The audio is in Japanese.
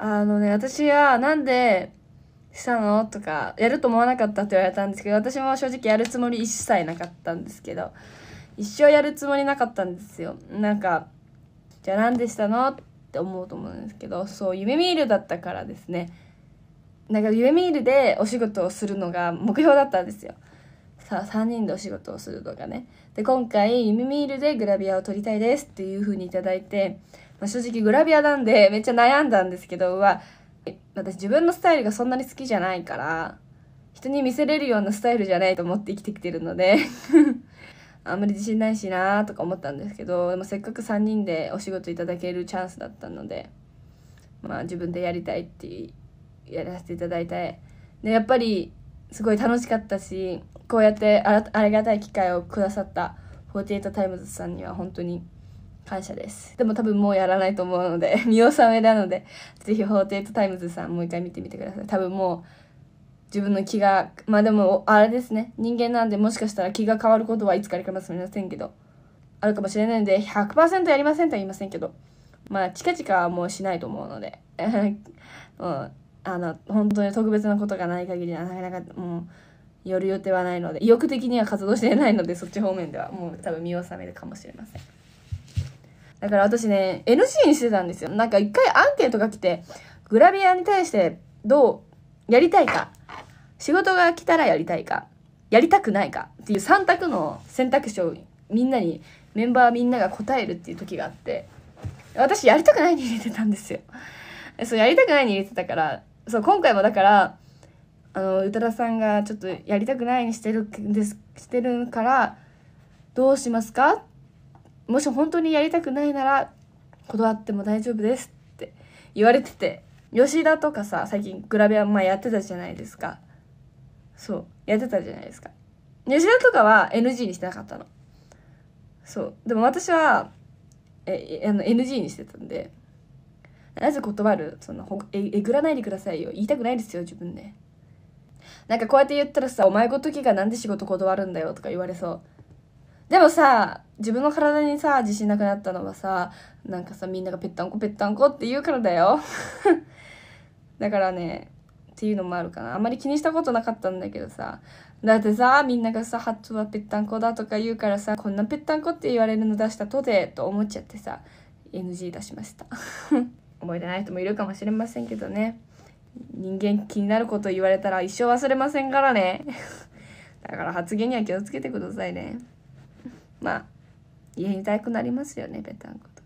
あのね、私はなんでしたのとか、やると思わなかったって言われたんですけど、私も正直やるつもり一切なかったんですけど、一生やるつもりなかったんですよ。なんか、じゃあ何でしたのって思うと思うんですけど、そう、夢見るだったからですね。なんか夢見るでお仕事をするのが目標だったんですよ。3人でお仕事をするとかねで今回「ゆみミーる」でグラビアを撮りたいですっていう風に頂いて、まあ、正直グラビアなんでめっちゃ悩んだんですけどは私自分のスタイルがそんなに好きじゃないから人に見せれるようなスタイルじゃないと思って生きてきてるので あんまり自信ないしなーとか思ったんですけどでもせっかく3人でお仕事いただけるチャンスだったのでまあ自分でやりたいってやらせていただいてでやっぱりすごい楽しかったしこうやってありがたい機会をくださった48タイムズさんには本当に感謝ですでも多分もうやらないと思うので見納 めなのでぜひ48タイムズさんもう一回見てみてください多分もう自分の気がまあでもあれですね人間なんでもしかしたら気が変わることはいつかありかもしれませんけどあるかもしれないんで100%やりませんとは言いませんけどまあ近々はもうしないと思うので、う んあの本当に特別なことがない限りはなかなかもう寄る予定はないので意欲的には活動していないのでそっち方面ではもう多分見納めるかもしれませんだから私ね NG にしてたんですよなんか一回アンケートが来てグラビアに対してどうやりたいか仕事が来たらやりたいかやりたくないかっていう3択の選択肢をみんなにメンバーみんなが答えるっていう時があって私やりたくないに入れてたんですよそうやりたくないに入れてたからそう今回もだからあの宇多田さんがちょっとやりたくないにしてるんですしてるからどうしますかもし本当にやりたくないなら断っても大丈夫ですって言われてて吉田とかさ最近グラビアまあやってたじゃないですかそうやってたじゃないですか吉田とかは NG にしてなかったのそうでも私はえあの NG にしてたんでなぜ断るそのほええぐらないでくださいよ言いたくないですよ自分でなんかこうやって言ったらさお前ごときがなんで仕事断るんだよとか言われそうでもさ自分の体にさ自信なくなったのはさなんかさみんながぺったんこぺったんこって言うからだよ だからねっていうのもあるかなあんまり気にしたことなかったんだけどさだってさみんながさ「ハットはぺったんこだ」とか言うからさこんなぺったんこって言われるの出したとでと思っちゃってさ NG 出しました思い出ない人もいるかもしれませんけどね人間気になること言われたら一生忘れませんからね だから発言には気をつけてくださいねまあにいたくなりますよねベタンこと